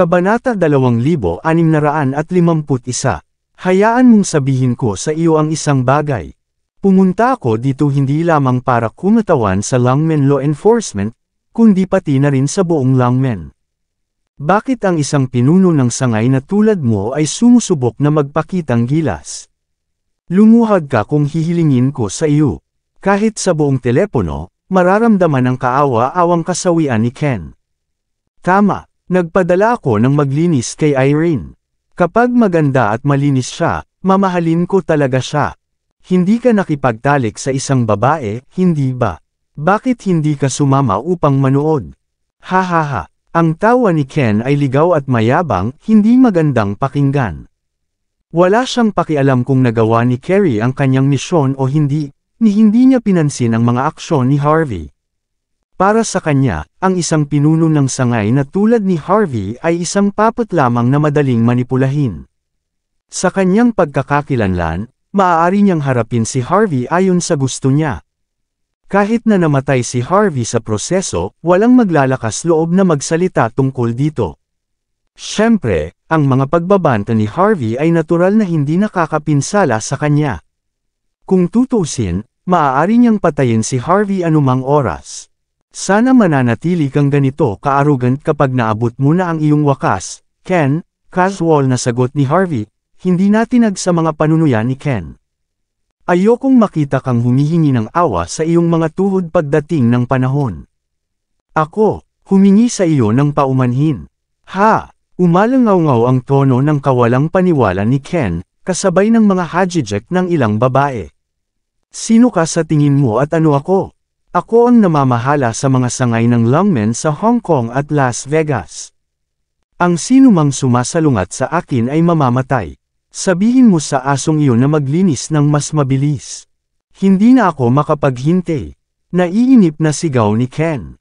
Kabanata 2651 Hayaan mong sabihin ko sa iyo ang isang bagay. Pumunta ako dito hindi lamang para kumatawan sa Langmen Law Enforcement, kundi pati na rin sa buong Langmen. Bakit ang isang pinuno ng sangay na tulad mo ay sumusubok na magpakitang gilas? Lumuhad ka kung hihilingin ko sa iyo. Kahit sa buong telepono, mararamdaman ang kaawa-awang kasawian ni Ken. Tama, Nagpadala ako ng maglinis kay Irene. Kapag maganda at malinis siya, mamahalin ko talaga siya. Hindi ka nakipagtalik sa isang babae, hindi ba? Bakit hindi ka sumama upang manood? Hahaha, ang tawa ni Ken ay ligaw at mayabang, hindi magandang pakinggan. Wala siyang pakialam kung nagawa ni Kerry ang kanyang misyon o hindi, ni hindi niya pinansin ang mga aksyon ni Harvey. Para sa kanya, ang isang pinuno ng sangay na tulad ni Harvey ay isang papot lamang na madaling manipulahin. Sa kanyang pagkakakilanlan, maaari niyang harapin si Harvey ayon sa gusto niya. Kahit na namatay si Harvey sa proseso, walang maglalakas loob na magsalita tungkol dito. Siyempre, ang mga pagbabanta ni Harvey ay natural na hindi nakakapinsala sa kanya. Kung tutusin, maaari niyang patayin si Harvey anumang oras. Sana mananatili kang ganito kaarugant kapag naabot mo na ang iyong wakas, Ken, casual na sagot ni Harvey, hindi natinag sa mga panunuyan ni Ken. Ayokong makita kang humihingi ng awa sa iyong mga tuhod pagdating ng panahon. Ako, humingi sa iyo ng paumanhin. Ha! Umalangaw-ngaw ang tono ng kawalang paniwala ni Ken, kasabay ng mga hajijek ng ilang babae. Sino ka sa tingin mo at ano ako? Ako ang namamahala sa mga sangay ng lungmen sa Hong Kong at Las Vegas. Ang sinumang sumasalungat sa akin ay mamamatay. Sabihin mo sa asong iyon na maglinis ng mas mabilis. Hindi na ako makapaghintay. Naiinip na sigaw ni Ken.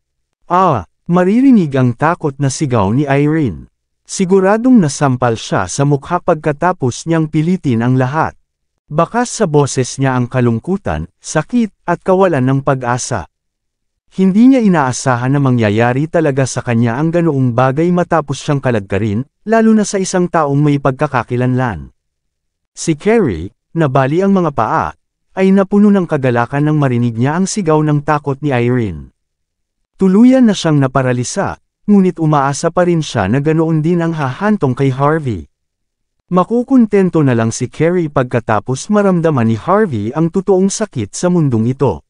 Ah, maririnig ang takot na sigaw ni Irene. Siguradong nasampal siya sa mukha pagkatapos niyang pilitin ang lahat. Bakas sa boses niya ang kalungkutan, sakit, at kawalan ng pag-asa. Hindi niya inaasahan na mangyayari talaga sa kanya ang ganoong bagay matapos siyang kaladkarin, lalo na sa isang taong may pagkakakilanlan. Si Kerry, nabali ang mga paa, ay napuno ng kagalakan nang marinig niya ang sigaw ng takot ni Irene. Tuluyan na siyang naparalisa, ngunit umaasa pa rin siya na ganoon din ang hahantong kay Harvey. Makukuntento na lang si Carrie pagkatapos maramdaman ni Harvey ang totoong sakit sa mundong ito.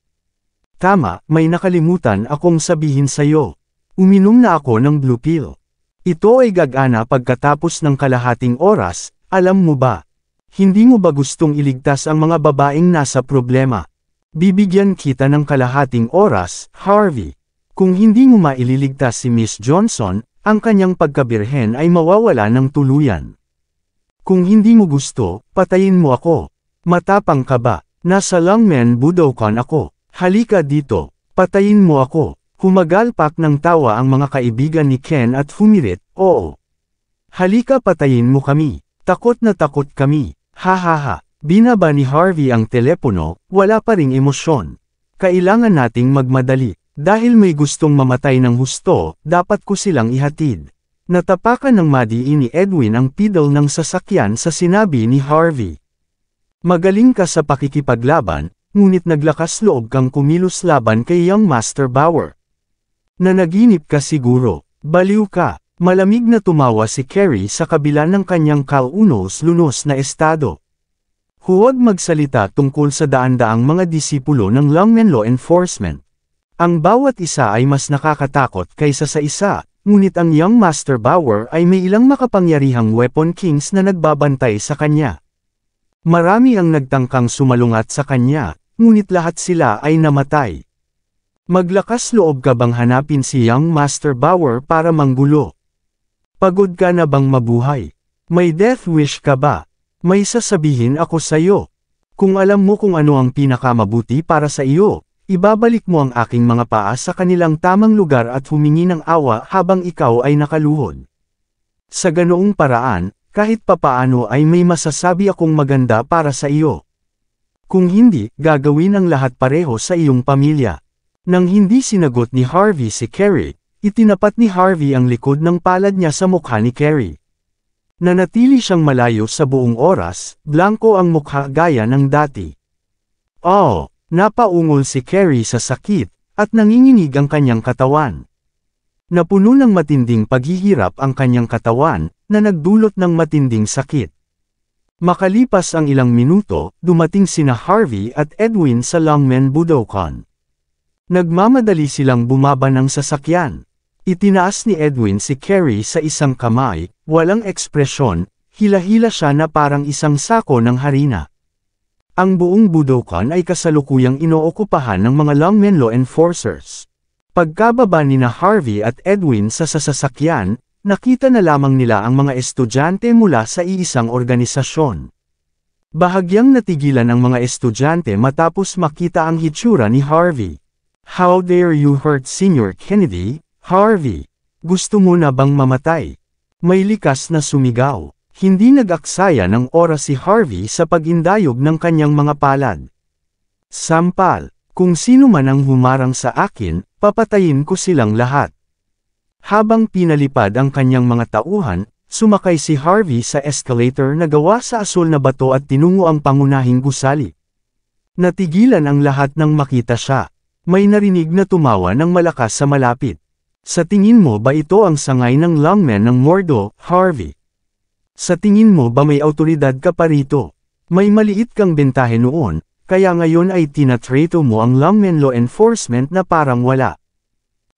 Tama, may nakalimutan akong sabihin sa'yo. Uminom na ako ng blue pill. Ito ay gagana pagkatapos ng kalahating oras, alam mo ba? Hindi mo ba gustong iligtas ang mga babaeng nasa problema? Bibigyan kita ng kalahating oras, Harvey. Kung hindi mo maililigtas si Miss Johnson, ang kanyang pagkabirhen ay mawawala ng tuluyan. Kung hindi mo gusto, patayin mo ako. Matapang ka ba? Nasa Langmen Budokan ako. Halika dito, patayin mo ako. Humagalpak ng tawa ang mga kaibigan ni Ken at humirit, oo. Halika patayin mo kami. Takot na takot kami. Hahaha. Binaba ni Harvey ang telepono, wala pa ring emosyon. Kailangan nating magmadali. Dahil may gustong mamatay ng husto, dapat ko silang ihatid. Natapakan ng madiin ni Edwin ang pedal ng sasakyan sa sinabi ni Harvey. Magaling ka sa pakikipaglaban, ngunit naglakas loob kang kumilos laban kay Young Master Bauer. Nanaginip ka siguro, baliw ka, malamig na tumawa si Kerry sa kabila ng kanyang kalunos lunos na estado. Huwag magsalita tungkol sa daan-daang mga disipulo ng Longmen Law Enforcement. Ang bawat isa ay mas nakakatakot kaysa sa isa, ngunit ang Young Master Bower ay may ilang makapangyarihang Weapon Kings na nagbabantay sa kanya. Marami ang nagtangkang sumalungat sa kanya, ngunit lahat sila ay namatay. Maglakas loob ka bang hanapin si Young Master Bower para manggulo? Pagod ka na bang mabuhay? May death wish ka ba? May sasabihin ako sa iyo. Kung alam mo kung ano ang pinakamabuti para sa iyo, Ibabalik mo ang aking mga paa sa kanilang tamang lugar at humingi ng awa habang ikaw ay nakaluhod. Sa ganoong paraan, kahit papaano ay may masasabi akong maganda para sa iyo. Kung hindi, gagawin ang lahat pareho sa iyong pamilya. Nang hindi sinagot ni Harvey si Kerry, itinapat ni Harvey ang likod ng palad niya sa mukha ni Kerry. Nanatili siyang malayo sa buong oras, blanco ang mukha gaya ng dati. Oh! Napaungol si Carrie sa sakit, at nanginginig ang kanyang katawan. Napuno ng matinding paghihirap ang kanyang katawan, na nagdulot ng matinding sakit. Makalipas ang ilang minuto, dumating sina Harvey at Edwin sa Longmen Budokan. Nagmamadali silang bumaba ng sasakyan. Itinaas ni Edwin si Carrie sa isang kamay, walang ekspresyon, hila-hila siya na parang isang sako ng harina. Ang buong Budokan ay kasalukuyang inookupahan ng mga lawmen law enforcers. Pagkababa ni na Harvey at Edwin sa sasakyan, nakita na lamang nila ang mga estudyante mula sa iisang organisasyon. Bahagyang natigilan ang mga estudyante matapos makita ang hitsura ni Harvey. How dare you hurt Senior Kennedy, Harvey? Gusto mo na bang mamatay? May likas na sumigaw. Hindi nag-aksaya ng oras si Harvey sa pagindayog ng kanyang mga palad. Sampal, kung sino man ang humarang sa akin, papatayin ko silang lahat. Habang pinalipad ang kanyang mga tauhan, sumakay si Harvey sa escalator na gawa sa asul na bato at tinungo ang pangunahing gusali. Natigilan ang lahat nang makita siya. May narinig na tumawa ng malakas sa malapit. Sa tingin mo ba ito ang sangay ng longmen ng Mordo, Harvey? Sa tingin mo ba may autoridad ka pa rito? May maliit kang bentahe noon, kaya ngayon ay tinatrato mo ang Longmen Law Enforcement na parang wala.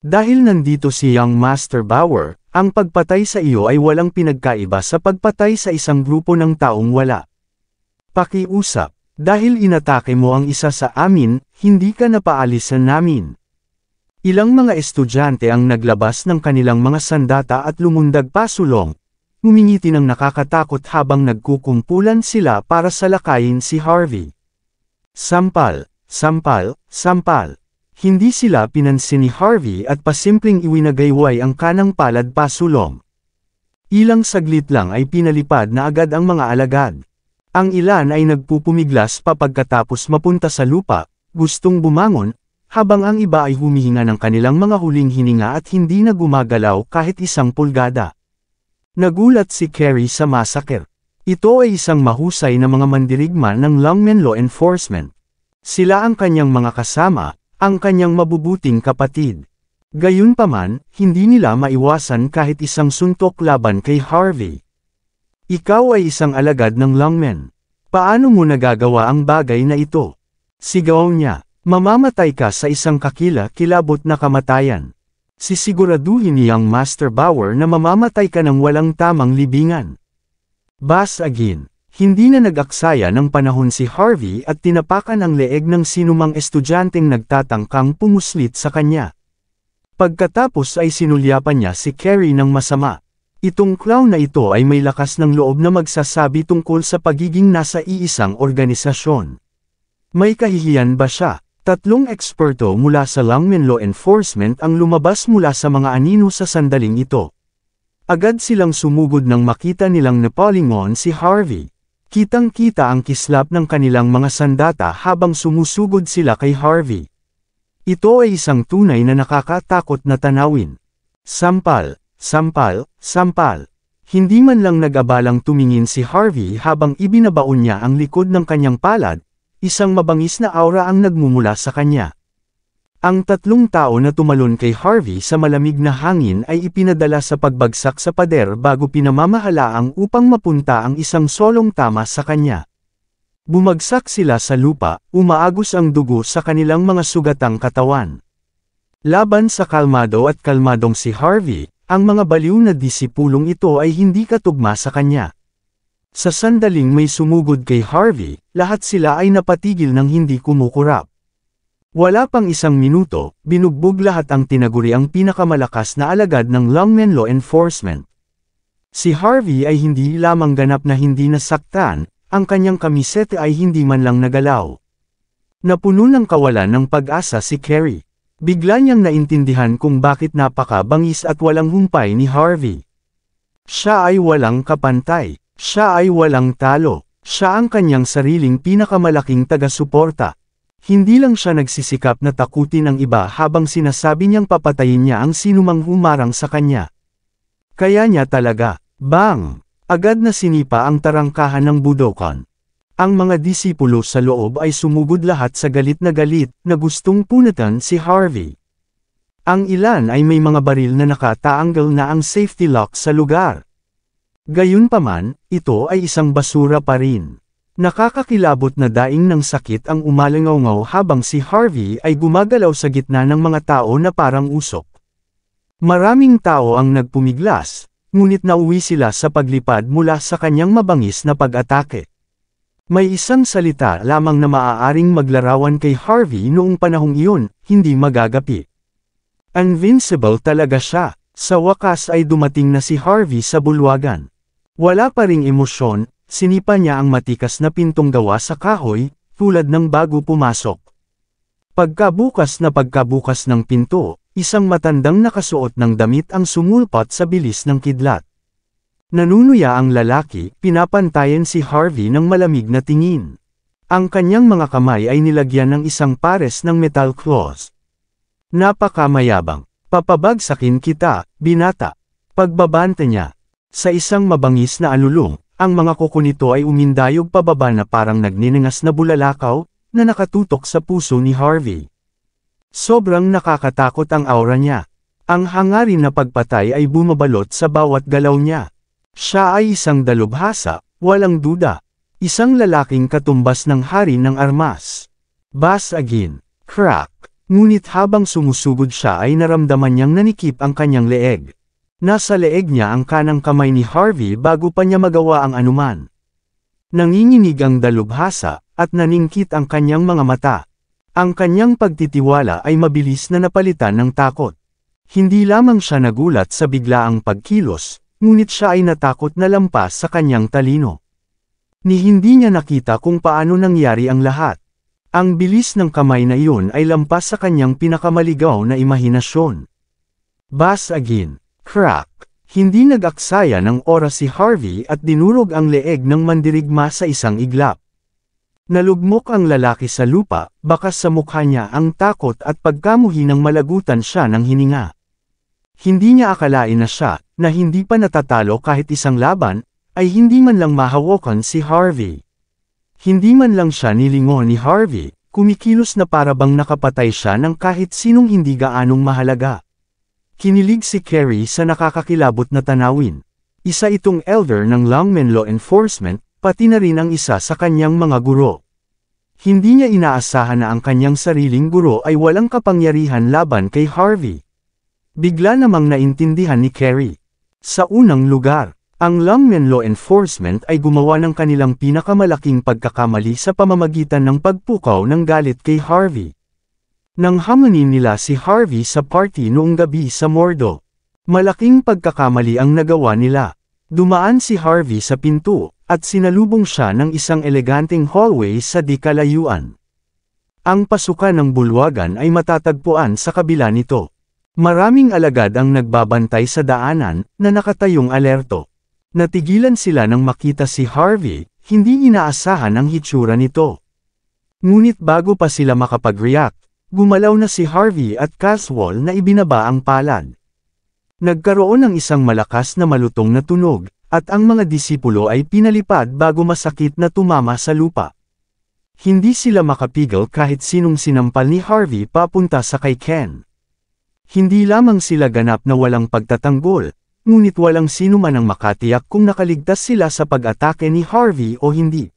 Dahil nandito si Young Master Bauer, ang pagpatay sa iyo ay walang pinagkaiba sa pagpatay sa isang grupo ng taong wala. Pakiusap, dahil inatake mo ang isa sa amin, hindi ka napaalisan namin. Ilang mga estudyante ang naglabas ng kanilang mga sandata at lumundag pasulong, Ngumingiti ng nakakatakot habang nagkukumpulan sila para salakayin si Harvey. Sampal, sampal, sampal. Hindi sila pinansin ni Harvey at pasimpleng iwinagayway ang kanang palad pasulong. Ilang saglit lang ay pinalipad na agad ang mga alagad. Ang ilan ay nagpupumiglas pa pagkatapos mapunta sa lupa, gustong bumangon, habang ang iba ay humihinga ng kanilang mga huling hininga at hindi na gumagalaw kahit isang pulgada. Nagulat si Kerry sa massacre. Ito ay isang mahusay na mga mandirigma ng Longmen Law Enforcement. Sila ang kanyang mga kasama, ang kanyang mabubuting kapatid. Gayunpaman, hindi nila maiwasan kahit isang suntok laban kay Harvey. Ikaw ay isang alagad ng longmen. Paano mo nagagawa ang bagay na ito? Sigaw niya, mamamatay ka sa isang kakila kilabot na kamatayan sisiguraduhin niyang Master Bauer na mamamatay ka ng walang tamang libingan. Bas again, hindi na nag-aksaya ng panahon si Harvey at tinapakan ang leeg ng sinumang estudyanteng nagtatangkang pumuslit sa kanya. Pagkatapos ay sinulyapan niya si Carrie ng masama. Itong clown na ito ay may lakas ng loob na magsasabi tungkol sa pagiging nasa iisang organisasyon. May kahihiyan ba siya? Tatlong eksperto mula sa Langmen Law Enforcement ang lumabas mula sa mga anino sa sandaling ito. Agad silang sumugod nang makita nilang napalingon si Harvey. Kitang-kita ang kislap ng kanilang mga sandata habang sumusugod sila kay Harvey. Ito ay isang tunay na nakakatakot na tanawin. Sampal, sampal, sampal. Hindi man lang nag-abalang tumingin si Harvey habang ibinabaon niya ang likod ng kanyang palad, isang mabangis na aura ang nagmumula sa kanya. Ang tatlong tao na tumalon kay Harvey sa malamig na hangin ay ipinadala sa pagbagsak sa pader bago pinamamahalaang upang mapunta ang isang solong tama sa kanya. Bumagsak sila sa lupa, umaagos ang dugo sa kanilang mga sugatang katawan. Laban sa kalmado at kalmadong si Harvey, ang mga baliw na disipulong ito ay hindi katugma sa kanya. Sa sandaling may sumugod kay Harvey, lahat sila ay napatigil ng hindi kumukurap. Wala pang isang minuto, binugbog lahat ang tinaguriang pinakamalakas na alagad ng Longmen Law Enforcement. Si Harvey ay hindi lamang ganap na hindi nasaktan, ang kanyang kamisete ay hindi man lang nagalaw. Napuno ng kawalan ng pag-asa si Kerry. Bigla niyang naintindihan kung bakit napakabangis at walang humpay ni Harvey. Siya ay walang kapantay. Siya ay walang talo. Siya ang kanyang sariling pinakamalaking taga-suporta. Hindi lang siya nagsisikap na takutin ang iba habang sinasabi niyang papatayin niya ang sinumang humarang sa kanya. Kaya niya talaga, bang! Agad na sinipa ang tarangkahan ng Budokan. Ang mga disipulo sa loob ay sumugod lahat sa galit na galit na gustong punatan si Harvey. Ang ilan ay may mga baril na nakataanggal na ang safety lock sa lugar. Gayunpaman, ito ay isang basura pa rin. Nakakakilabot na daing ng sakit ang umalingaw habang si Harvey ay gumagalaw sa gitna ng mga tao na parang usok. Maraming tao ang nagpumiglas, ngunit nauwi sila sa paglipad mula sa kanyang mabangis na pag-atake. May isang salita lamang na maaaring maglarawan kay Harvey noong panahong iyon, hindi magagapi. Invincible talaga siya. Sa wakas ay dumating na si Harvey sa bulwagan. Wala pa ring emosyon, sinipa niya ang matikas na pintong gawa sa kahoy, tulad ng bago pumasok. Pagkabukas na pagkabukas ng pinto, isang matandang nakasuot ng damit ang sumulpot sa bilis ng kidlat. Nanunuya ang lalaki, pinapantayan si Harvey ng malamig na tingin. Ang kanyang mga kamay ay nilagyan ng isang pares ng metal claws. Napakamayabang. Papabagsakin kita, binata. Pagbabante niya, sa isang mabangis na alulong, ang mga kuko nito ay umindayog pababa na parang nagninangas na bulalakaw, na nakatutok sa puso ni Harvey. Sobrang nakakatakot ang aura niya. Ang hangarin na pagpatay ay bumabalot sa bawat galaw niya. Siya ay isang dalubhasa, walang duda. Isang lalaking katumbas ng hari ng armas. Bas again, crack. Ngunit habang sumusugod siya ay naramdaman niyang nanikip ang kanyang leeg. Nasa leeg niya ang kanang kamay ni Harvey bago pa niya magawa ang anuman. Nanginginig ang dalubhasa, at naningkit ang kanyang mga mata. Ang kanyang pagtitiwala ay mabilis na napalitan ng takot. Hindi lamang siya nagulat sa biglaang pagkilos, ngunit siya ay natakot na lampas sa kanyang talino. Ni hindi niya nakita kung paano nangyari ang lahat. Ang bilis ng kamay na iyon ay lampas sa kanyang pinakamaligaw na imahinasyon. Bas again, Crack! Hindi nag-aksaya ng oras si Harvey at dinurog ang leeg ng mandirigma sa isang iglap. Nalugmok ang lalaki sa lupa, bakas sa mukha niya ang takot at pagkamuhi ng malagutan siya ng hininga. Hindi niya akalain na siya, na hindi pa natatalo kahit isang laban, ay hindi man lang mahawakan si Harvey. Hindi man lang siya nilingon ni Harvey, kumikilos na para bang nakapatay siya ng kahit sinong hindi gaanong mahalaga. Kinilig si Kerry sa nakakakilabot na tanawin. Isa itong elder ng Longmen Law Enforcement, pati na rin ang isa sa kanyang mga guro. Hindi niya inaasahan na ang kanyang sariling guro ay walang kapangyarihan laban kay Harvey. Bigla namang naintindihan ni Kerry. Sa unang lugar, ang Longmen Law Enforcement ay gumawa ng kanilang pinakamalaking pagkakamali sa pamamagitan ng pagpukaw ng galit kay Harvey nang hamunin nila si Harvey sa party noong gabi sa Mordo. Malaking pagkakamali ang nagawa nila. Dumaan si Harvey sa pinto, at sinalubong siya ng isang eleganteng hallway sa dikalayuan. Ang pasukan ng bulwagan ay matatagpuan sa kabila nito. Maraming alagad ang nagbabantay sa daanan na nakatayong alerto. Natigilan sila nang makita si Harvey, hindi inaasahan ang hitsura nito. Ngunit bago pa sila makapag-react, Gumalaw na si Harvey at Caswell na ibinaba ang palad. Nagkaroon ng isang malakas na malutong na tunog, at ang mga disipulo ay pinalipad bago masakit na tumama sa lupa. Hindi sila makapigil kahit sinong sinampal ni Harvey papunta sa kay Ken. Hindi lamang sila ganap na walang pagtatanggol, ngunit walang sino man ang makatiyak kung nakaligtas sila sa pag-atake ni Harvey o hindi.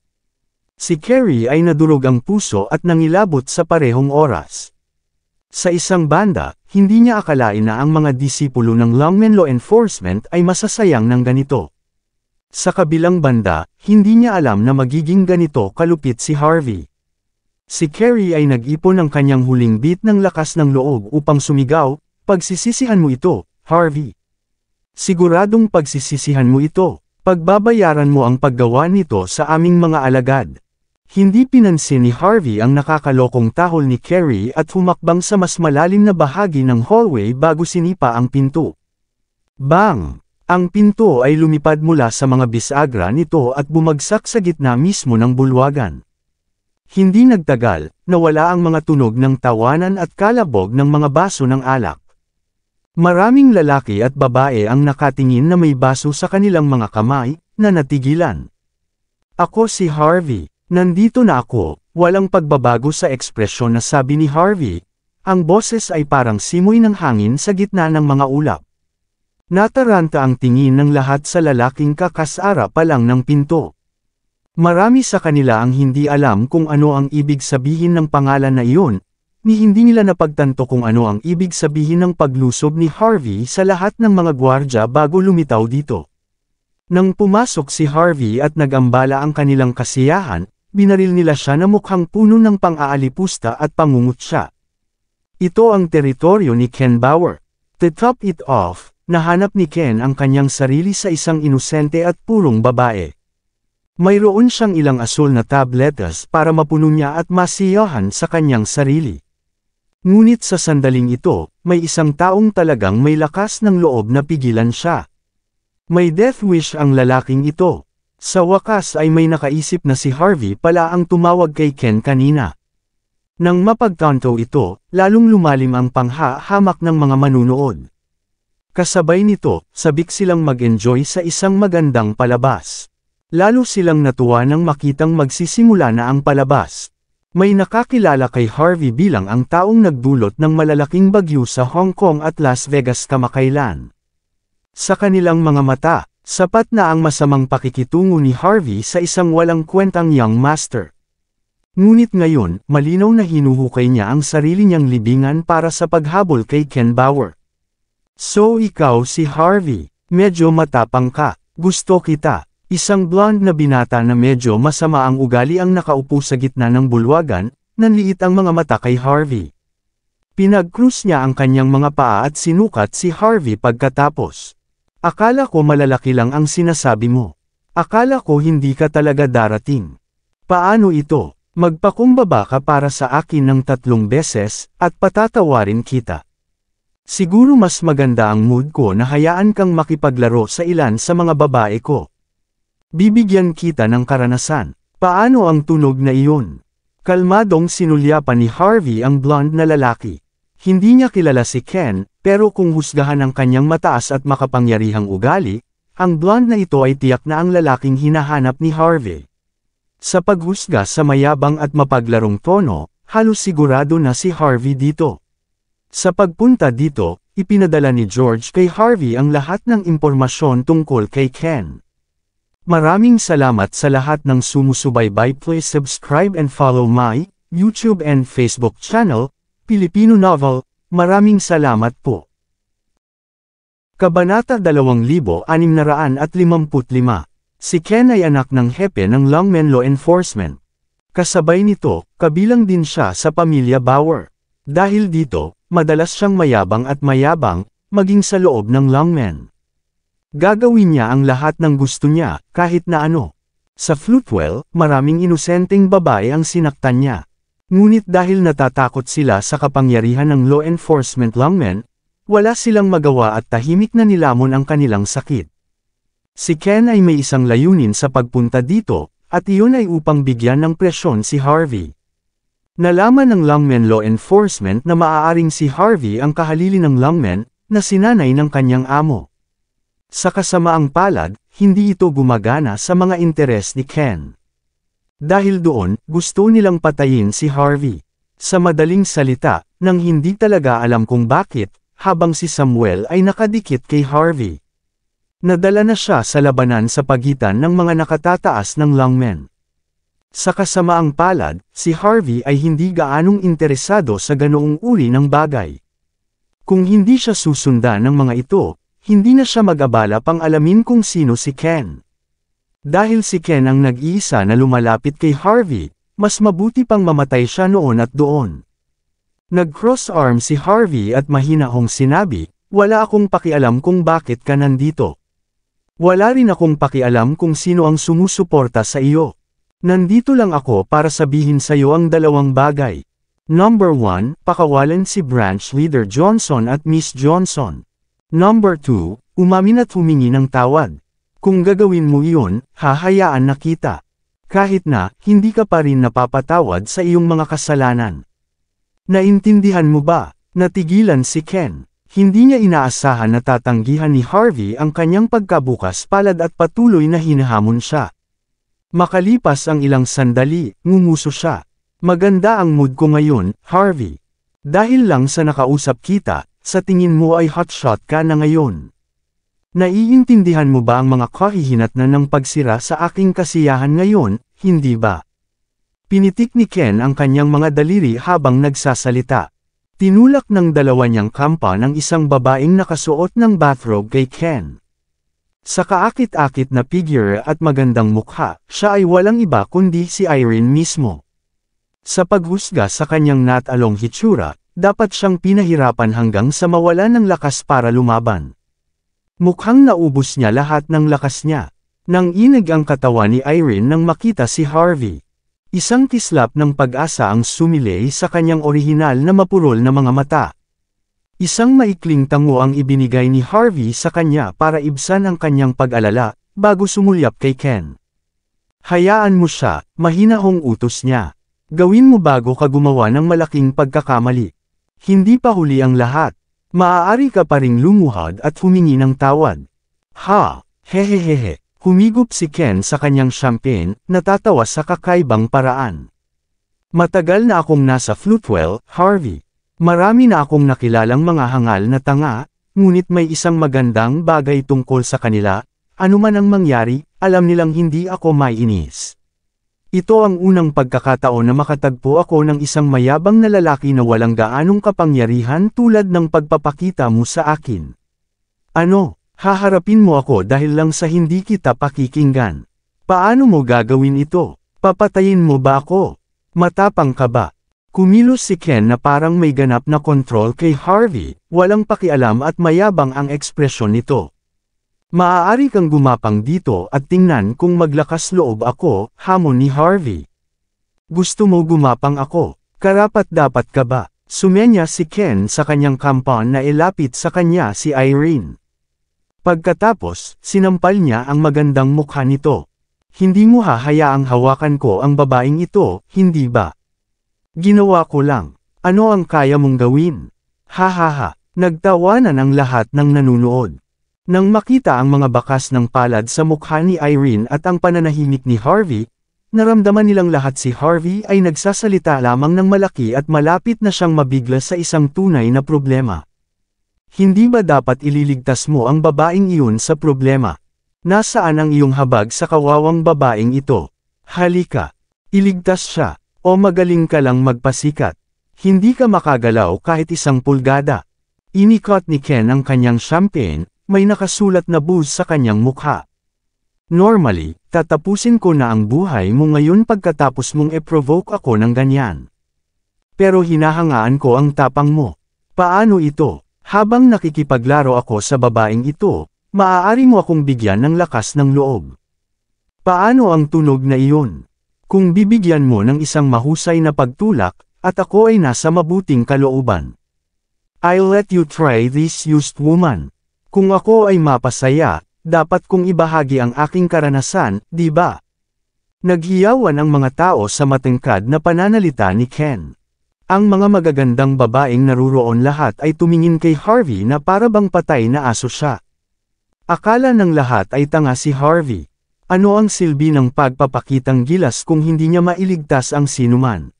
Si Kerry ay nadurog ang puso at nangilabot sa parehong oras. Sa isang banda, hindi niya akalain na ang mga disipulo ng Longmen Law Enforcement ay masasayang ng ganito. Sa kabilang banda, hindi niya alam na magiging ganito kalupit si Harvey. Si Kerry ay nag-ipon ng kanyang huling bit ng lakas ng loob upang sumigaw, pagsisisihan mo ito, Harvey. Siguradong pagsisisihan mo ito, pagbabayaran mo ang paggawa nito sa aming mga alagad. Hindi pinansin ni Harvey ang nakakalokong tahol ni Kerry at humakbang sa mas malalim na bahagi ng hallway bago sinipa ang pinto. Bang! Ang pinto ay lumipad mula sa mga bisagra nito at bumagsak sa gitna mismo ng bulwagan. Hindi nagtagal, nawala ang mga tunog ng tawanan at kalabog ng mga baso ng alak. Maraming lalaki at babae ang nakatingin na may baso sa kanilang mga kamay, na natigilan. Ako si Harvey, Nandito na ako, walang pagbabago sa ekspresyon na sabi ni Harvey. Ang boses ay parang simoy ng hangin sa gitna ng mga ulap. Nataranta ang tingin ng lahat sa lalaking kakasara pa lang ng pinto. Marami sa kanila ang hindi alam kung ano ang ibig sabihin ng pangalan na iyon, ni hindi nila napagtanto kung ano ang ibig sabihin ng paglusob ni Harvey sa lahat ng mga gwardya bago lumitaw dito. Nang pumasok si Harvey at nagambala ang kanilang kasiyahan, binaril nila siya na mukhang puno ng pang-aalipusta at pangungutya. Ito ang teritoryo ni Ken Bauer. To top it off, nahanap ni Ken ang kanyang sarili sa isang inusente at purong babae. Mayroon siyang ilang asul na tabletas para mapuno niya at masiyahan sa kanyang sarili. Ngunit sa sandaling ito, may isang taong talagang may lakas ng loob na pigilan siya. May death wish ang lalaking ito. Sa wakas ay may nakaisip na si Harvey pala ang tumawag kay Ken kanina. Nang mapagtanto ito, lalong lumalim ang pangha-hamak ng mga manunood. Kasabay nito, sabik silang mag-enjoy sa isang magandang palabas. Lalo silang natuwa nang makitang magsisimula na ang palabas. May nakakilala kay Harvey bilang ang taong nagdulot ng malalaking bagyo sa Hong Kong at Las Vegas kamakailan. Sa kanilang mga mata, Sapat na ang masamang pakikitungo ni Harvey sa isang walang kwentang young master. Ngunit ngayon, malinaw na hinuhukay niya ang sarili niyang libingan para sa paghabol kay Ken Bauer. So ikaw si Harvey, medyo matapang ka, gusto kita. Isang blonde na binata na medyo masama ang ugali ang nakaupo sa gitna ng bulwagan, nanliit ang mga mata kay Harvey. pinag Pinagkrus niya ang kanyang mga paa at sinukat si Harvey pagkatapos. Akala ko malalaki lang ang sinasabi mo. Akala ko hindi ka talaga darating. Paano ito? Magpakumbaba ka para sa akin ng tatlong beses, at patatawarin kita. Siguro mas maganda ang mood ko na hayaan kang makipaglaro sa ilan sa mga babae ko. Bibigyan kita ng karanasan. Paano ang tunog na iyon? Kalmadong sinulyapan ni Harvey ang blonde na lalaki. Hindi niya kilala si Ken, pero kung husgahan ang kanyang mataas at makapangyarihang ugali, ang blonde na ito ay tiyak na ang lalaking hinahanap ni Harvey. Sa paghusga sa mayabang at mapaglarong tono, halos sigurado na si Harvey dito. Sa pagpunta dito, ipinadala ni George kay Harvey ang lahat ng impormasyon tungkol kay Ken. Maraming salamat sa lahat ng sumusubaybay please subscribe and follow my YouTube and Facebook channel, Filipino Novel, maraming salamat po. Kabanata 2655 Si Ken ay anak ng hepe ng Longmen Law Enforcement. Kasabay nito, kabilang din siya sa pamilya Bauer. Dahil dito, madalas siyang mayabang at mayabang, maging sa loob ng Longmen. Gagawin niya ang lahat ng gusto niya, kahit na ano. Sa Flutwell, maraming inosenteng babae ang sinaktan niya. Ngunit dahil natatakot sila sa kapangyarihan ng law enforcement lawmen, wala silang magawa at tahimik na nilamon ang kanilang sakit. Si Ken ay may isang layunin sa pagpunta dito, at iyon ay upang bigyan ng presyon si Harvey. Nalaman ng Longmen Law Enforcement na maaaring si Harvey ang kahalili ng Longmen, na sinanay ng kanyang amo. Sa kasamaang palad, hindi ito gumagana sa mga interes ni Ken. Dahil doon, gusto nilang patayin si Harvey. Sa madaling salita, nang hindi talaga alam kung bakit, habang si Samuel ay nakadikit kay Harvey. Nadala na siya sa labanan sa pagitan ng mga nakatataas ng longmen. Sa kasamaang palad, si Harvey ay hindi gaanong interesado sa ganoong uri ng bagay. Kung hindi siya susundan ng mga ito, hindi na siya mag-abala pang alamin kung sino si Ken. Dahil si Ken ang nag-iisa na lumalapit kay Harvey, mas mabuti pang mamatay siya noon at doon. Nag-cross arm si Harvey at mahinahong sinabi, wala akong pakialam kung bakit ka nandito. Wala rin akong pakialam kung sino ang sumusuporta sa iyo. Nandito lang ako para sabihin sa iyo ang dalawang bagay. Number 1, pakawalan si branch leader Johnson at Miss Johnson. Number 2, umamin at humingi ng tawad. Kung gagawin mo iyon, hahayaan na kita. Kahit na, hindi ka pa rin napapatawad sa iyong mga kasalanan. Naintindihan mo ba, natigilan si Ken. Hindi niya inaasahan na tatanggihan ni Harvey ang kanyang pagkabukas palad at patuloy na hinahamon siya. Makalipas ang ilang sandali, ngumuso siya. Maganda ang mood ko ngayon, Harvey. Dahil lang sa nakausap kita, sa tingin mo ay hotshot ka na ngayon. Naiintindihan mo ba ang mga kahihinatnan ng pagsira sa aking kasiyahan ngayon, hindi ba? Pinitik ni Ken ang kanyang mga daliri habang nagsasalita. Tinulak ng dalawa niyang kampa ng isang babaeng nakasuot ng bathrobe kay Ken. Sa kaakit-akit na figure at magandang mukha, siya ay walang iba kundi si Irene mismo. Sa paghusga sa kanyang natalong hitsura, dapat siyang pinahirapan hanggang sa mawala ng lakas para lumaban. Mukhang naubos niya lahat ng lakas niya. Nang inig ang katawan ni Irene nang makita si Harvey. Isang tislap ng pag-asa ang sumilay sa kanyang orihinal na mapurol na mga mata. Isang maikling tango ang ibinigay ni Harvey sa kanya para ibsan ang kanyang pag-alala, bago sumulyap kay Ken. Hayaan mo siya, mahina hong utos niya. Gawin mo bago ka gumawa ng malaking pagkakamali. Hindi pa huli ang lahat. Maaari ka pa ring lumuhad at humingi ng tawad. Ha! Hehehehe! Humigop si Ken sa kanyang champagne, natatawa sa kakaibang paraan. Matagal na akong nasa Flutwell, Harvey. Marami na akong nakilalang mga hangal na tanga, ngunit may isang magandang bagay tungkol sa kanila, anuman ang mangyari, alam nilang hindi ako maiinis. Ito ang unang pagkakataon na makatagpo ako ng isang mayabang na lalaki na walang gaanong kapangyarihan tulad ng pagpapakita mo sa akin. Ano, haharapin mo ako dahil lang sa hindi kita pakikinggan. Paano mo gagawin ito? Papatayin mo ba ako? Matapang ka ba? Kumilos si Ken na parang may ganap na kontrol kay Harvey, walang pakialam at mayabang ang ekspresyon nito. Maaari kang gumapang dito at tingnan kung maglakas loob ako, hamon ni Harvey. Gusto mo gumapang ako? Karapat dapat ka ba? Sumenya si Ken sa kanyang kampon na ilapit sa kanya si Irene. Pagkatapos, sinampal niya ang magandang mukha nito. Hindi mo hahayaang hawakan ko ang babaeng ito, hindi ba? Ginawa ko lang. Ano ang kaya mong gawin? Hahaha, nagtawanan ang lahat ng nanunood. Nang makita ang mga bakas ng palad sa mukha ni Irene at ang pananahimik ni Harvey, naramdaman nilang lahat si Harvey ay nagsasalita lamang ng malaki at malapit na siyang mabigla sa isang tunay na problema. Hindi ba dapat ililigtas mo ang babaeng iyon sa problema? Nasaan ang iyong habag sa kawawang babaeng ito? Halika. Iligtas siya, o magaling ka lang magpasikat. Hindi ka makagalaw kahit isang pulgada. Inikot ni Ken ang kanyang champagne, may nakasulat na booze sa kanyang mukha. Normally, tatapusin ko na ang buhay mo ngayon pagkatapos mong e-provoke ako ng ganyan. Pero hinahangaan ko ang tapang mo. Paano ito? Habang nakikipaglaro ako sa babaeng ito, maaari mo akong bigyan ng lakas ng loob. Paano ang tunog na iyon? Kung bibigyan mo ng isang mahusay na pagtulak, at ako ay nasa mabuting kalooban. I'll let you try this used woman. Kung ako ay mapasaya, dapat kong ibahagi ang aking karanasan, di ba? Naghiyawan ang mga tao sa matingkad na pananalita ni Ken. Ang mga magagandang babaeng naruroon lahat ay tumingin kay Harvey na parabang patay na aso siya. Akala ng lahat ay tanga si Harvey. Ano ang silbi ng pagpapakitang gilas kung hindi niya mailigtas ang sinuman?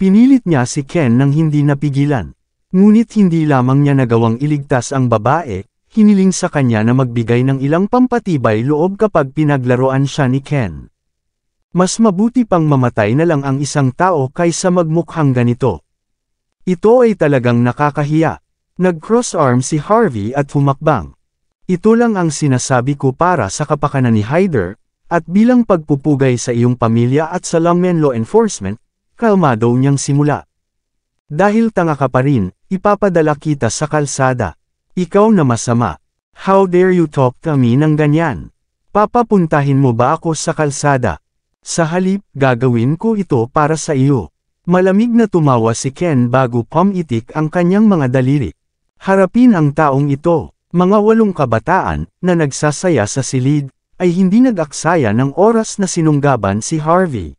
Pinilit niya si Ken nang hindi napigilan. Ngunit hindi lamang niya nagawang iligtas ang babae, hiniling sa kanya na magbigay ng ilang pampatibay loob kapag pinaglaruan siya ni Ken. Mas mabuti pang mamatay na lang ang isang tao kaysa magmukhang ganito. Ito ay talagang nakakahiya. Nag-cross arm si Harvey at humakbang. Ito lang ang sinasabi ko para sa kapakanan ni Hyder, at bilang pagpupugay sa iyong pamilya at sa Longmen Law Enforcement, kalmado niyang simula. Dahil tanga ka pa rin, ipapadala kita sa kalsada. Ikaw na masama. How dare you talk to me ng ganyan? Papapuntahin mo ba ako sa kalsada? Sa halip, gagawin ko ito para sa iyo. Malamig na tumawa si Ken bago pumitik ang kanyang mga daliri. Harapin ang taong ito, mga walong kabataan, na nagsasaya sa silid, ay hindi nag-aksaya ng oras na sinunggaban si Harvey.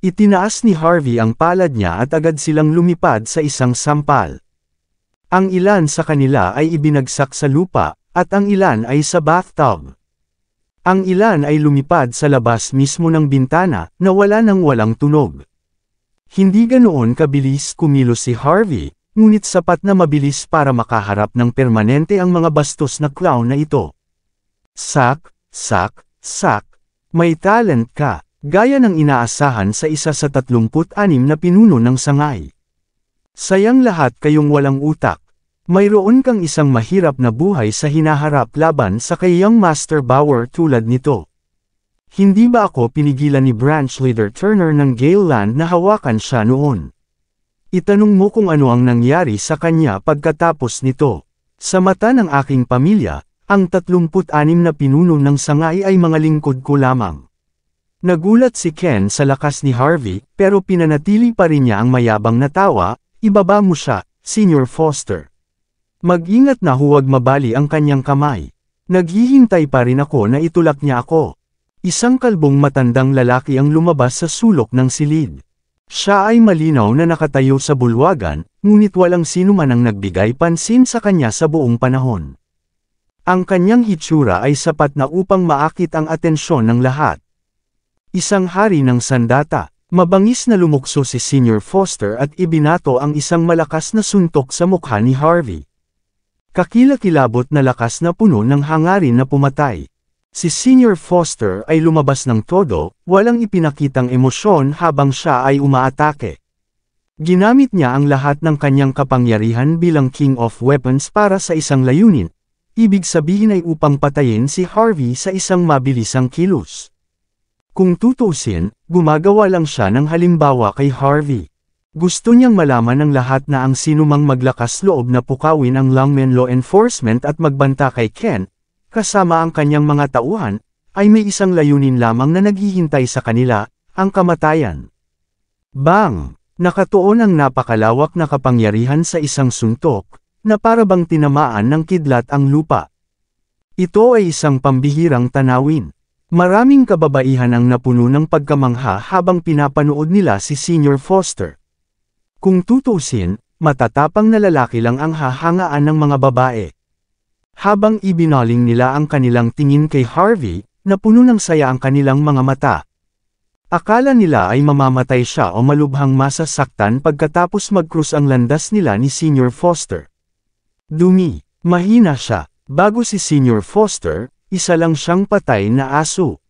Itinaas ni Harvey ang palad niya at agad silang lumipad sa isang sampal. Ang ilan sa kanila ay ibinagsak sa lupa, at ang ilan ay sa bathtub. Ang ilan ay lumipad sa labas mismo ng bintana, na wala ng walang tunog. Hindi ganoon kabilis kumilos si Harvey, ngunit sapat na mabilis para makaharap ng permanente ang mga bastos na clown na ito. Sak, sak, sak, may talent ka, gaya ng inaasahan sa isa sa 36 na pinuno ng sangay. Sayang lahat kayong walang utak. Mayroon kang isang mahirap na buhay sa hinaharap laban sa kayang Master Bauer tulad nito. Hindi ba ako pinigilan ni Branch Leader Turner ng Gale Land na hawakan siya noon? Itanong mo kung ano ang nangyari sa kanya pagkatapos nito. Sa mata ng aking pamilya, ang 36 na pinuno ng sangay ay mga lingkod ko lamang. Nagulat si Ken sa lakas ni Harvey pero pinanatili pa rin niya ang mayabang na tawa, ibaba mo siya, Senior Foster. Mag-ingat na huwag mabali ang kanyang kamay. Naghihintay pa rin ako na itulak niya ako. Isang kalbong matandang lalaki ang lumabas sa sulok ng silid. Siya ay malinaw na nakatayo sa bulwagan, ngunit walang sino man ang nagbigay pansin sa kanya sa buong panahon. Ang kanyang hitsura ay sapat na upang maakit ang atensyon ng lahat. Isang hari ng sandata, mabangis na lumukso si Senior Foster at ibinato ang isang malakas na suntok sa mukha ni Harvey. Kakilakilabot na lakas na puno ng hangarin na pumatay. Si Senior Foster ay lumabas ng todo, walang ipinakitang emosyon habang siya ay umaatake. Ginamit niya ang lahat ng kanyang kapangyarihan bilang King of Weapons para sa isang layunin. Ibig sabihin ay upang patayin si Harvey sa isang mabilisang kilos. Kung tutusin, gumagawa lang siya ng halimbawa kay Harvey. Gusto niyang malaman ng lahat na ang sinumang maglakas loob na pukawin ang Longmen Law Enforcement at magbanta kay Ken, kasama ang kanyang mga tauhan, ay may isang layunin lamang na naghihintay sa kanila, ang kamatayan. Bang! Nakatuon ang napakalawak na kapangyarihan sa isang suntok, na parabang tinamaan ng kidlat ang lupa. Ito ay isang pambihirang tanawin. Maraming kababaihan ang napuno ng pagkamangha habang pinapanood nila si Senior Foster. Kung tutusin, matatapang na lalaki lang ang hahangaan ng mga babae. Habang ibinaling nila ang kanilang tingin kay Harvey, napuno ng saya ang kanilang mga mata. Akala nila ay mamamatay siya o malubhang masasaktan pagkatapos magkrus ang landas nila ni Senior Foster. Dumi, mahina siya, bago si Senior Foster, isa lang siyang patay na aso.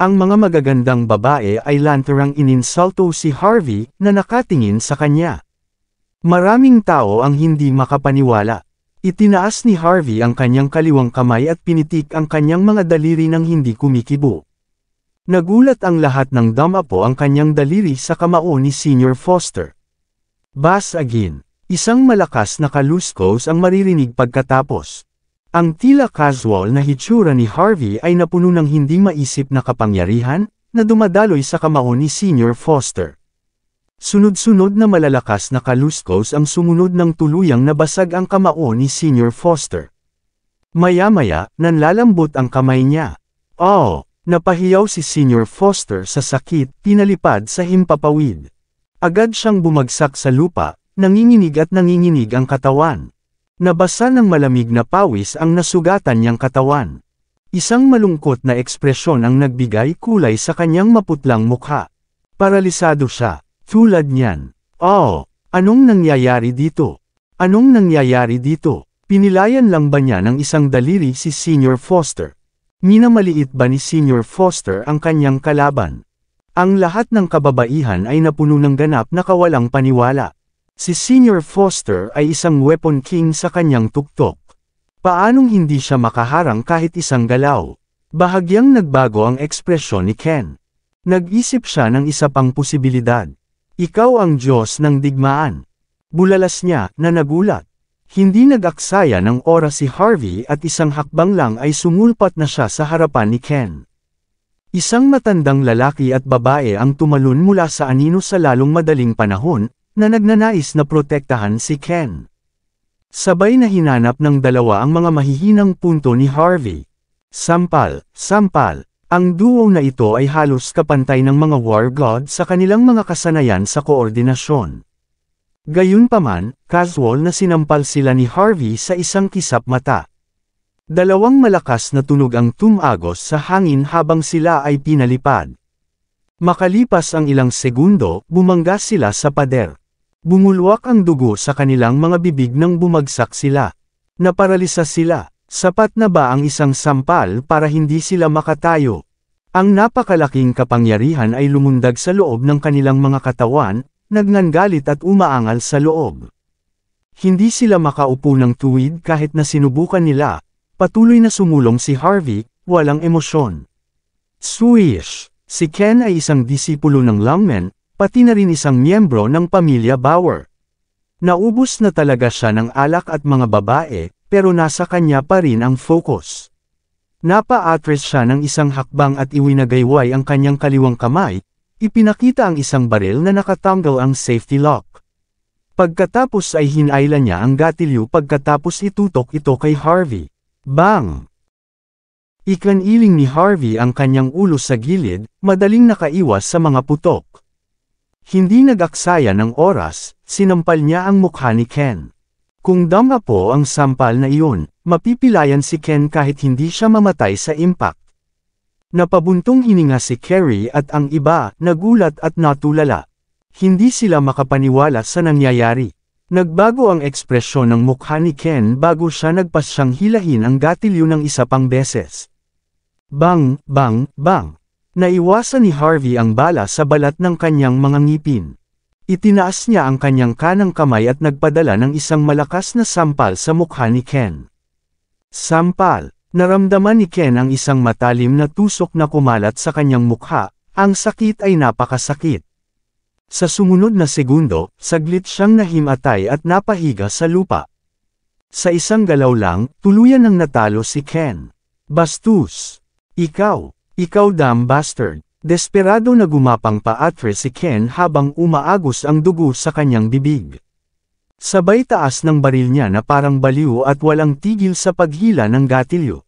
Ang mga magagandang babae ay lantarang ininsalto si Harvey na nakatingin sa kanya. Maraming tao ang hindi makapaniwala. Itinaas ni Harvey ang kanyang kaliwang kamay at pinitik ang kanyang mga daliri ng hindi kumikibo. Nagulat ang lahat ng damapo ang kanyang daliri sa kamao ni Senior Foster. Bas again, isang malakas na kaluskos ang maririnig pagkatapos. Ang tila casual na hitsura ni Harvey ay napuno ng hindi maisip na kapangyarihan, na dumadaloy sa kamao ni Senior Foster. Sunod-sunod na malalakas na kaluskos ang sumunod ng tuluyang nabasag ang kamao ni Senior Foster. Maya-maya, nanlalambot ang kamay niya. Oh, napahiyaw si Senior Foster sa sakit, pinalipad sa himpapawid. Agad siyang bumagsak sa lupa, nanginginig at nanginginig ang katawan. Nabasa ng malamig na pawis ang nasugatan niyang katawan. Isang malungkot na ekspresyon ang nagbigay kulay sa kanyang maputlang mukha. Paralisado siya, tulad niyan. Oh, anong nangyayari dito? Anong nangyayari dito? Pinilayan lang ba niya ng isang daliri si Senior Foster? Minamaliit ba ni Senior Foster ang kanyang kalaban? Ang lahat ng kababaihan ay napuno ng ganap na kawalang paniwala. Si Senior Foster ay isang weapon king sa kanyang tuktok. Paanong hindi siya makaharang kahit isang galaw? Bahagyang nagbago ang ekspresyon ni Ken. Nag-isip siya ng isa pang posibilidad. Ikaw ang Diyos ng digmaan. Bulalas niya na nagulat. Hindi nag-aksaya ng oras si Harvey at isang hakbang lang ay sumulpat na siya sa harapan ni Ken. Isang matandang lalaki at babae ang tumalon mula sa anino sa lalong madaling panahon na nagnanais na protektahan si Ken. Sabay na hinanap ng dalawa ang mga mahihinang punto ni Harvey. Sampal, sampal, ang duo na ito ay halos kapantay ng mga war god sa kanilang mga kasanayan sa koordinasyon. Gayunpaman, casual na sinampal sila ni Harvey sa isang kisap mata. Dalawang malakas na tunog ang tumagos sa hangin habang sila ay pinalipad. Makalipas ang ilang segundo, bumangga sila sa pader. Bumulwak ang dugo sa kanilang mga bibig nang bumagsak sila. Naparalisa sila. Sapat na ba ang isang sampal para hindi sila makatayo? Ang napakalaking kapangyarihan ay lumundag sa loob ng kanilang mga katawan, nagnangalit at umaangal sa loob. Hindi sila makaupo ng tuwid kahit na sinubukan nila, patuloy na sumulong si Harvey, walang emosyon. Swish! Si Ken ay isang disipulo ng Longmen, pati na rin isang miyembro ng pamilya Bauer. Naubos na talaga siya ng alak at mga babae, pero nasa kanya pa rin ang focus. Napa-atres siya ng isang hakbang at iwinagayway ang kanyang kaliwang kamay, ipinakita ang isang baril na nakatanggal ang safety lock. Pagkatapos ay hinayla niya ang gatilyo pagkatapos itutok ito kay Harvey. Bang! Ikaniling ni Harvey ang kanyang ulo sa gilid, madaling nakaiwas sa mga putok. Hindi nag-aksaya ng oras, sinampal niya ang mukha ni Ken. Kung dama po ang sampal na iyon, mapipilayan si Ken kahit hindi siya mamatay sa impact. Napabuntong hininga si Kerry at ang iba, nagulat at natulala. Hindi sila makapaniwala sa nangyayari. Nagbago ang ekspresyon ng mukha ni Ken bago siya nagpasyang hilahin ang gatilyo ng isa pang beses. Bang, bang, bang. Naiwasan ni Harvey ang bala sa balat ng kanyang mga ngipin. Itinaas niya ang kanyang kanang kamay at nagpadala ng isang malakas na sampal sa mukha ni Ken. Sampal, naramdaman ni Ken ang isang matalim na tusok na kumalat sa kanyang mukha, ang sakit ay napakasakit. Sa sumunod na segundo, saglit siyang nahimatay at napahiga sa lupa. Sa isang galaw lang, tuluyan ang natalo si Ken. Bastus! Ikaw, ikaw damn bastard. Desperado na gumapang pa si Ken habang umaagos ang dugo sa kanyang bibig. Sabay taas ng baril niya na parang baliw at walang tigil sa paghila ng gatilyo.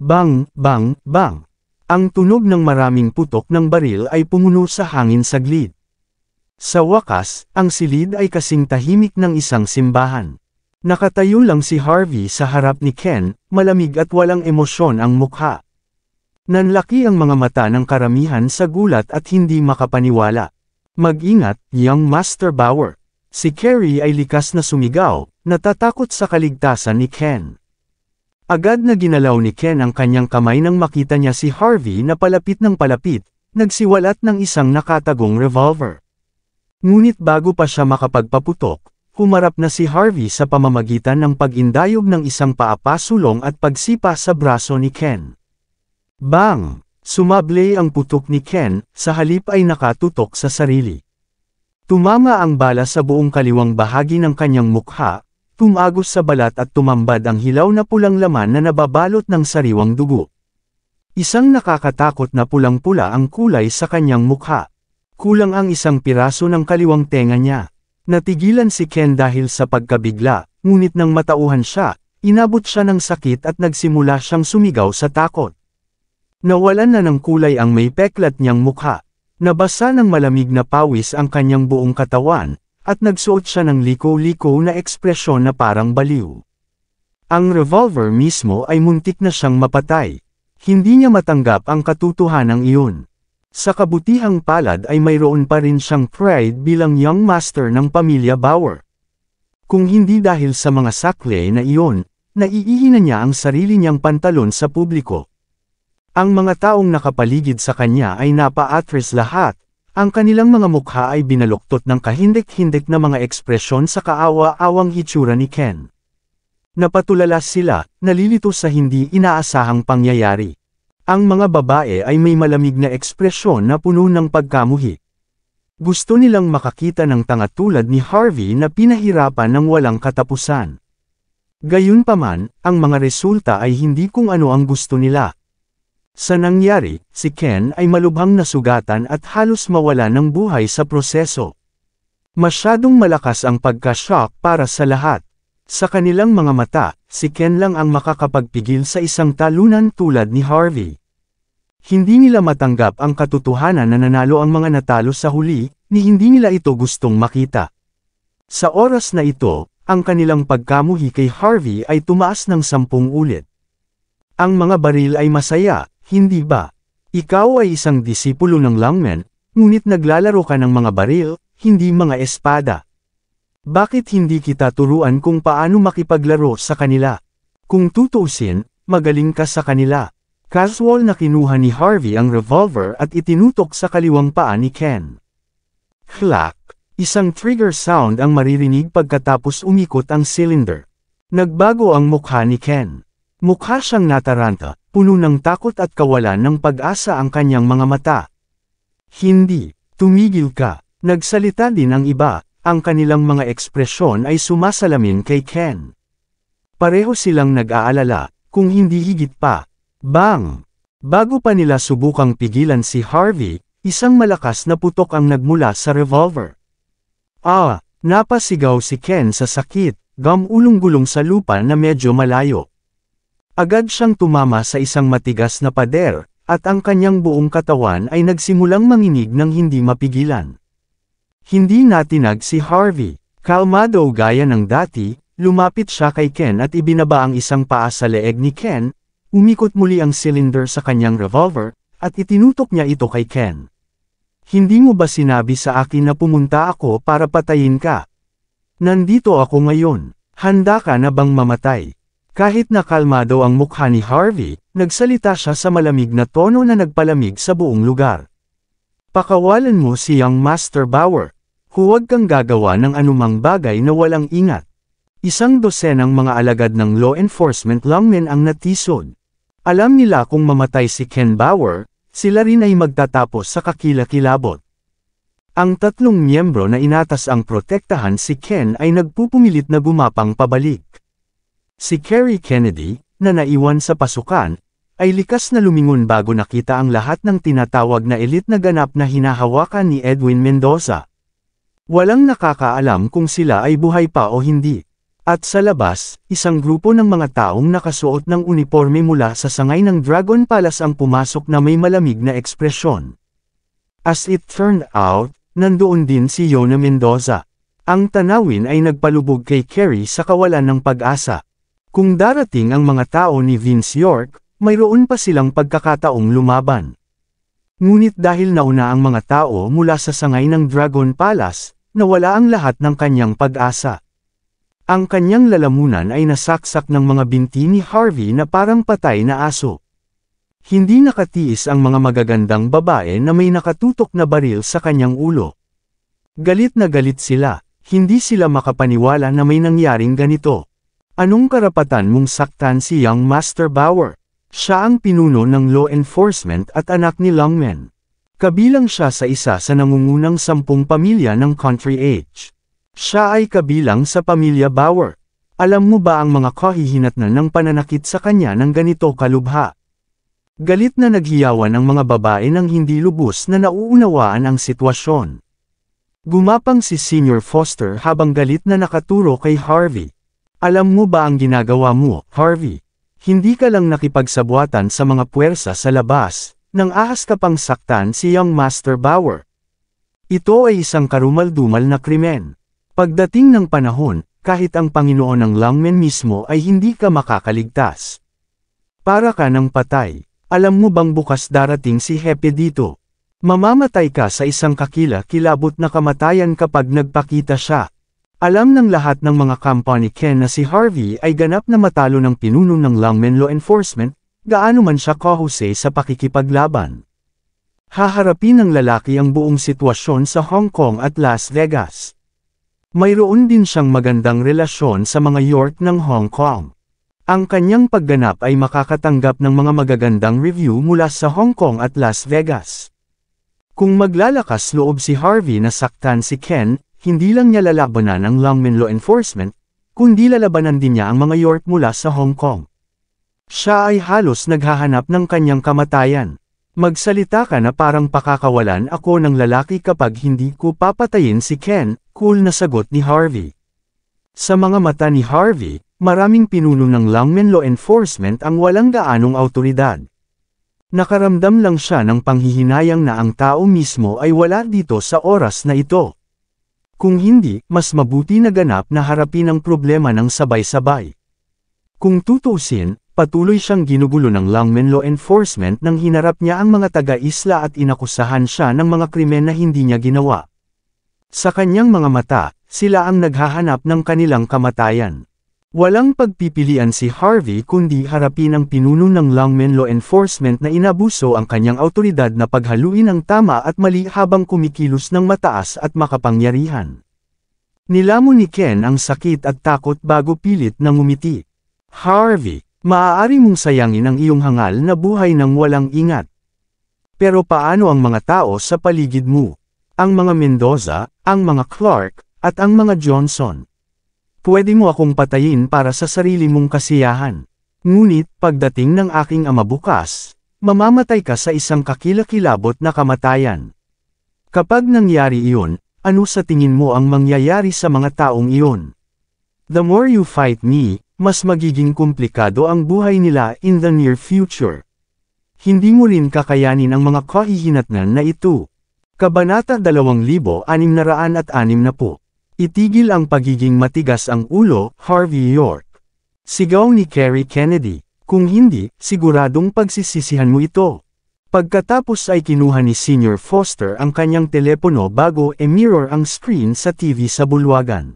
Bang, bang, bang. Ang tunog ng maraming putok ng baril ay pumuno sa hangin saglit. Sa wakas, ang silid ay kasing tahimik ng isang simbahan. Nakatayo lang si Harvey sa harap ni Ken, malamig at walang emosyon ang mukha. Nanlaki ang mga mata ng karamihan sa gulat at hindi makapaniwala. Mag-ingat, young Master Bauer. Si Kerry ay likas na sumigaw, natatakot sa kaligtasan ni Ken. Agad na ginalaw ni Ken ang kanyang kamay nang makita niya si Harvey na palapit ng palapit, nagsiwalat ng isang nakatagong revolver. Ngunit bago pa siya makapagpaputok, humarap na si Harvey sa pamamagitan ng pagindayog ng isang paapasulong at pagsipa sa braso ni Ken. Bang! Sumablay ang putok ni Ken, sa halip ay nakatutok sa sarili. Tumama ang bala sa buong kaliwang bahagi ng kanyang mukha, tumagos sa balat at tumambad ang hilaw na pulang laman na nababalot ng sariwang dugo. Isang nakakatakot na pulang-pula ang kulay sa kanyang mukha. Kulang ang isang piraso ng kaliwang tenga niya. Natigilan si Ken dahil sa pagkabigla, ngunit nang matauhan siya, inabot siya ng sakit at nagsimula siyang sumigaw sa takot. Nawalan na ng kulay ang may peklat niyang mukha. Nabasa ng malamig na pawis ang kanyang buong katawan, at nagsuot siya ng liko-liko na ekspresyon na parang baliw. Ang revolver mismo ay muntik na siyang mapatay. Hindi niya matanggap ang katotohanan iyon. Sa kabutihang palad ay mayroon pa rin siyang pride bilang young master ng pamilya Bauer. Kung hindi dahil sa mga sakle na iyon, naiihi niya ang sarili niyang pantalon sa publiko. Ang mga taong nakapaligid sa kanya ay napa-atres lahat. Ang kanilang mga mukha ay binaluktot ng kahindik-hindik na mga ekspresyon sa kaawa-awang hitsura ni Ken. Napatulala sila, nalilito sa hindi inaasahang pangyayari. Ang mga babae ay may malamig na ekspresyon na puno ng pagkamuhi. Gusto nilang makakita ng tanga tulad ni Harvey na pinahirapan ng walang katapusan. Gayunpaman, ang mga resulta ay hindi kung ano ang gusto nila. Sa nangyari, si Ken ay malubhang nasugatan at halos mawala ng buhay sa proseso. Masyadong malakas ang pagka-shock para sa lahat. Sa kanilang mga mata, si Ken lang ang makakapagpigil sa isang talunan tulad ni Harvey. Hindi nila matanggap ang katotohanan na nanalo ang mga natalo sa huli, ni hindi nila ito gustong makita. Sa oras na ito, ang kanilang pagkamuhi kay Harvey ay tumaas ng sampung ulit. Ang mga baril ay masaya, hindi ba? Ikaw ay isang disipulo ng Langmen, ngunit naglalaro ka ng mga baril, hindi mga espada. Bakit hindi kita turuan kung paano makipaglaro sa kanila? Kung tutusin, magaling ka sa kanila. Casual na kinuha ni Harvey ang revolver at itinutok sa kaliwang paa ni Ken. Clack! Isang trigger sound ang maririnig pagkatapos umikot ang cylinder. Nagbago ang mukha ni Ken. Mukha siyang nataranta, puno ng takot at kawalan ng pag-asa ang kanyang mga mata. Hindi, tumigil ka, nagsalita din ang iba, ang kanilang mga ekspresyon ay sumasalamin kay Ken. Pareho silang nag-aalala, kung hindi higit pa. Bang! Bago pa nila subukang pigilan si Harvey, isang malakas na putok ang nagmula sa revolver. Ah! Napasigaw si Ken sa sakit, gamulong-gulong sa lupa na medyo malayo. Agad siyang tumama sa isang matigas na pader, at ang kanyang buong katawan ay nagsimulang manginig ng hindi mapigilan. Hindi natinag si Harvey. Kalmado gaya ng dati, lumapit siya kay Ken at ibinaba ang isang paa sa leeg ni Ken, umikot muli ang cylinder sa kanyang revolver, at itinutok niya ito kay Ken. Hindi mo ba sinabi sa akin na pumunta ako para patayin ka? Nandito ako ngayon, handa ka na bang mamatay? Kahit na kalmado ang mukha ni Harvey, nagsalita siya sa malamig na tono na nagpalamig sa buong lugar. Pakawalan mo si Young Master Bauer. Huwag kang gagawa ng anumang bagay na walang ingat. Isang dosenang mga alagad ng law enforcement lawmen ang natisod. Alam nila kung mamatay si Ken Bauer, sila rin ay magtatapos sa kakilakilabot. Ang tatlong miyembro na inatas ang protektahan si Ken ay nagpupumilit na gumapang pabalik. Si Kerry Kennedy, na naiwan sa pasukan, ay likas na lumingon bago nakita ang lahat ng tinatawag na elite na ganap na hinahawakan ni Edwin Mendoza. Walang nakakaalam kung sila ay buhay pa o hindi. At sa labas, isang grupo ng mga taong nakasuot ng uniforme mula sa sangay ng Dragon Palace ang pumasok na may malamig na ekspresyon. As it turned out, nandoon din si Yona Mendoza. Ang tanawin ay nagpalubog kay Kerry sa kawalan ng pag-asa. Kung darating ang mga tao ni Vince York, mayroon pa silang pagkakataong lumaban. Ngunit dahil nauna ang mga tao mula sa sangay ng Dragon Palace, nawala ang lahat ng kanyang pag-asa. Ang kanyang lalamunan ay nasaksak ng mga binti ni Harvey na parang patay na aso. Hindi nakatiis ang mga magagandang babae na may nakatutok na baril sa kanyang ulo. Galit na galit sila, hindi sila makapaniwala na may nangyaring ganito. Anong karapatan mong saktan si Young Master Bauer? Siya ang pinuno ng law enforcement at anak ni Longmen. Kabilang siya sa isa sa nangungunang sampung pamilya ng Country H. Siya ay kabilang sa pamilya Bauer. Alam mo ba ang mga kahihinatnan ng pananakit sa kanya ng ganito kalubha? Galit na naghiyawan ang mga babae ng hindi lubos na nauunawaan ang sitwasyon. Gumapang si Senior Foster habang galit na nakaturo kay Harvey. Alam mo ba ang ginagawa mo, Harvey? Hindi ka lang nakipagsabuatan sa mga puwersa sa labas, nang ahas ka pang saktan si Young Master Bauer. Ito ay isang karumaldumal na krimen. Pagdating ng panahon, kahit ang Panginoon ng Langmen mismo ay hindi ka makakaligtas. Para ka ng patay. Alam mo bang bukas darating si Hepe dito? Mamamatay ka sa isang kakila-kilabot na kamatayan kapag nagpakita siya. Alam ng lahat ng mga company Ken na si Harvey ay ganap na matalo ng pinuno ng Longmen Law Enforcement, gaano man siya kohuse sa pakikipaglaban. Haharapin ng lalaki ang buong sitwasyon sa Hong Kong at Las Vegas. Mayroon din siyang magandang relasyon sa mga York ng Hong Kong. Ang kanyang pagganap ay makakatanggap ng mga magagandang review mula sa Hong Kong at Las Vegas. Kung maglalakas loob si Harvey na saktan si Ken, hindi lang niya lalabanan ang Longmen Law Enforcement, kundi lalabanan din niya ang mga York mula sa Hong Kong. Siya ay halos naghahanap ng kanyang kamatayan. Magsalita ka na parang pakakawalan ako ng lalaki kapag hindi ko papatayin si Ken, cool na sagot ni Harvey. Sa mga mata ni Harvey, maraming pinuno ng Longmen Law Enforcement ang walang gaanong autoridad. Nakaramdam lang siya ng panghihinayang na ang tao mismo ay wala dito sa oras na ito. Kung hindi, mas mabuti na ganap na harapin ang problema ng sabay-sabay. Kung tutusin, patuloy siyang ginugulo ng Longmen Law Enforcement nang hinarap niya ang mga taga-isla at inakusahan siya ng mga krimen na hindi niya ginawa. Sa kanyang mga mata, sila ang naghahanap ng kanilang kamatayan. Walang pagpipilian si Harvey kundi harapin ang pinuno ng Longmen Law Enforcement na inabuso ang kanyang autoridad na paghaluin ang tama at mali habang kumikilos ng mataas at makapangyarihan. Nilamon ni Ken ang sakit at takot bago pilit na ngumiti. Harvey, maaari mong sayangin ang iyong hangal na buhay ng walang ingat. Pero paano ang mga tao sa paligid mo? Ang mga Mendoza, ang mga Clark, at ang mga Johnson. Pwede mo akong patayin para sa sarili mong kasiyahan. Ngunit, pagdating ng aking ama bukas, mamamatay ka sa isang kakilakilabot na kamatayan. Kapag nangyari iyon, ano sa tingin mo ang mangyayari sa mga taong iyon? The more you fight me, mas magiging komplikado ang buhay nila in the near future. Hindi mo rin kakayanin ang mga kahihinatnan na ito. Kabanata na 2660 Itigil ang pagiging matigas ang ulo, Harvey York. Sigaw ni Kerry Kennedy, kung hindi, siguradong pagsisisihan mo ito. Pagkatapos ay kinuha ni Senior Foster ang kanyang telepono bago e-mirror ang screen sa TV sa bulwagan.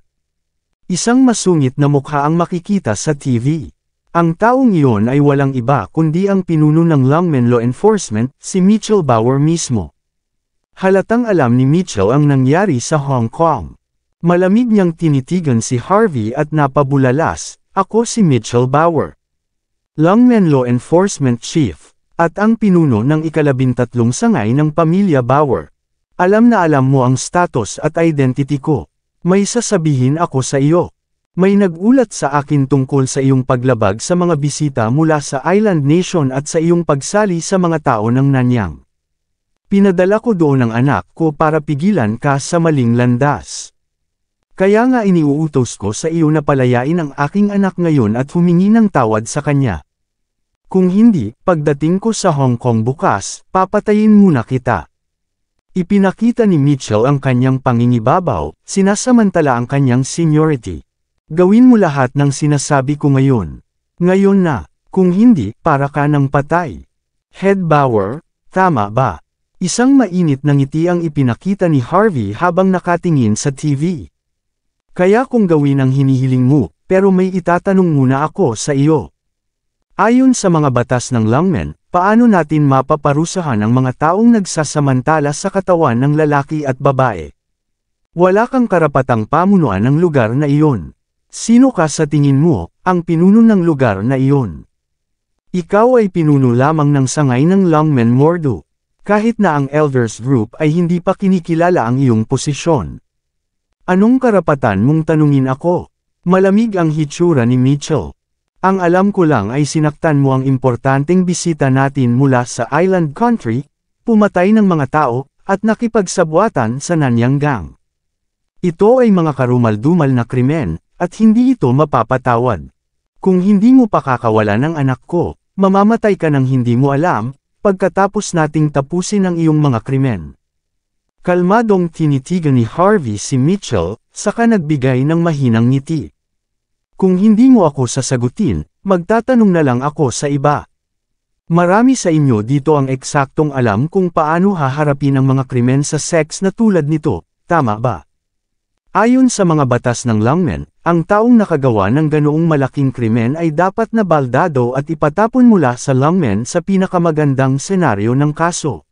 Isang masungit na mukha ang makikita sa TV. Ang taong iyon ay walang iba kundi ang pinuno ng Longman Law Enforcement, si Mitchell Bauer mismo. Halatang alam ni Mitchell ang nangyari sa Hong Kong. Malamig niyang tinitigan si Harvey at napabulalas, ako si Mitchell Bauer. Longman Law Enforcement Chief, at ang pinuno ng ikalabintatlong sangay ng pamilya Bauer. Alam na alam mo ang status at identity ko. May sasabihin ako sa iyo. May nagulat sa akin tungkol sa iyong paglabag sa mga bisita mula sa Island Nation at sa iyong pagsali sa mga tao ng Nanyang. Pinadala ko doon ang anak ko para pigilan ka sa maling landas. Kaya nga iniuutos ko sa iyo na palayain ang aking anak ngayon at humingi ng tawad sa kanya. Kung hindi, pagdating ko sa Hong Kong bukas, papatayin muna kita. Ipinakita ni Mitchell ang kanyang pangingibabaw, sinasamantala ang kanyang seniority. Gawin mo lahat ng sinasabi ko ngayon. Ngayon na, kung hindi, para ka ng patay. Head Bower, tama ba? Isang mainit na ngiti ang ipinakita ni Harvey habang nakatingin sa TV. Kaya kong gawin ang hinihiling mo, pero may itatanong muna ako sa iyo. Ayon sa mga batas ng Langmen, paano natin mapaparusahan ang mga taong nagsasamantala sa katawan ng lalaki at babae? Wala kang karapatang pamunuan ng lugar na iyon. Sino ka sa tingin mo, ang pinuno ng lugar na iyon? Ikaw ay pinuno lamang ng sangay ng Langmen Mordo. Kahit na ang Elders Group ay hindi pa kinikilala ang iyong posisyon. Anong karapatan mong tanungin ako? Malamig ang hitsura ni Mitchell. Ang alam ko lang ay sinaktan mo ang importanteng bisita natin mula sa island country, pumatay ng mga tao, at nakipagsabwatan sa Nanyanggang. Ito ay mga karumaldumal na krimen, at hindi ito mapapatawad. Kung hindi mo pakakawala ng anak ko, mamamatay ka ng hindi mo alam, pagkatapos nating tapusin ang iyong mga krimen. Kalmadong tinitigan ni Harvey si Mitchell, saka nagbigay ng mahinang ngiti. Kung hindi mo ako sasagutin, magtatanong na lang ako sa iba. Marami sa inyo dito ang eksaktong alam kung paano haharapin ang mga krimen sa sex na tulad nito, tama ba? Ayon sa mga batas ng Langmen, ang taong nakagawa ng ganoong malaking krimen ay dapat na baldado at ipatapon mula sa Langmen sa pinakamagandang senaryo ng kaso.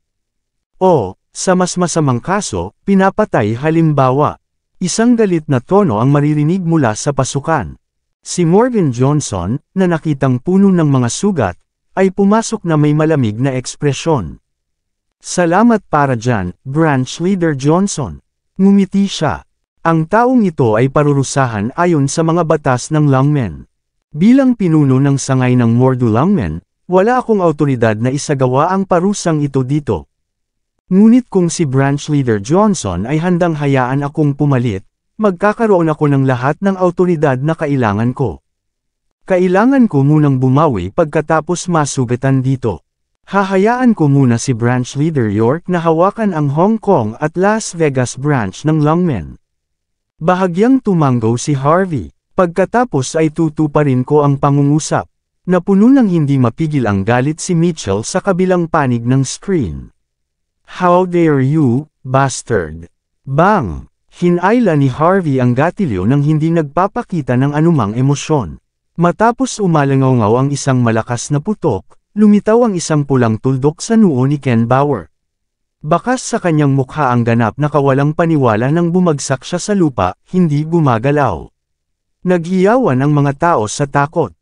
O, sa mas masamang kaso, pinapatay halimbawa. Isang galit na tono ang maririnig mula sa pasukan. Si Morgan Johnson, na nakitang puno ng mga sugat, ay pumasok na may malamig na ekspresyon. Salamat para dyan, Branch Leader Johnson. Ngumiti siya. Ang taong ito ay parurusahan ayon sa mga batas ng Longmen. Bilang pinuno ng sangay ng Mordu Longmen, wala akong autoridad na isagawa ang parusang ito dito. Ngunit kung si branch leader Johnson ay handang hayaan akong pumalit, magkakaroon ako ng lahat ng autoridad na kailangan ko. Kailangan ko munang bumawi pagkatapos masubitan dito. Hahayaan ko muna si branch leader York na hawakan ang Hong Kong at Las Vegas branch ng Longmen. Bahagyang tumango si Harvey. Pagkatapos ay tutuparin ko ang pangungusap. puno ng hindi mapigil ang galit si Mitchell sa kabilang panig ng screen. How dare you, bastard! Bang! Hinayla ni Harvey ang gatilyo nang hindi nagpapakita ng anumang emosyon. Matapos umalangaw ang isang malakas na putok, lumitaw ang isang pulang tuldok sa noo ni Ken Bauer. Bakas sa kanyang mukha ang ganap na kawalang paniwala nang bumagsak siya sa lupa, hindi gumagalaw. Naghiyawan ang mga tao sa takot.